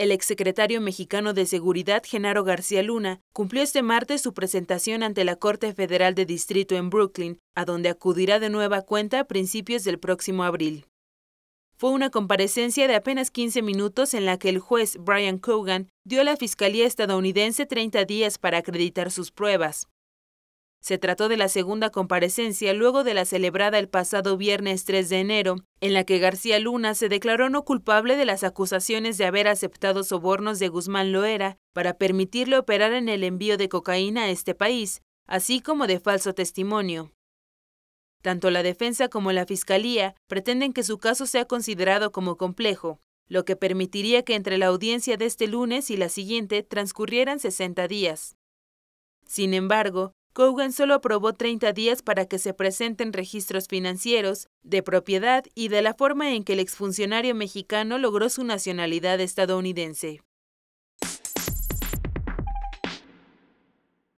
El exsecretario mexicano de Seguridad, Genaro García Luna, cumplió este martes su presentación ante la Corte Federal de Distrito en Brooklyn, a donde acudirá de nueva cuenta a principios del próximo abril. Fue una comparecencia de apenas 15 minutos en la que el juez Brian Cogan dio a la Fiscalía estadounidense 30 días para acreditar sus pruebas. Se trató de la segunda comparecencia luego de la celebrada el pasado viernes 3 de enero, en la que García Luna se declaró no culpable de las acusaciones de haber aceptado sobornos de Guzmán Loera para permitirle operar en el envío de cocaína a este país, así como de falso testimonio. Tanto la defensa como la fiscalía pretenden que su caso sea considerado como complejo, lo que permitiría que entre la audiencia de este lunes y la siguiente transcurrieran 60 días. Sin embargo, Cogan solo aprobó 30 días para que se presenten registros financieros, de propiedad y de la forma en que el exfuncionario mexicano logró su nacionalidad estadounidense.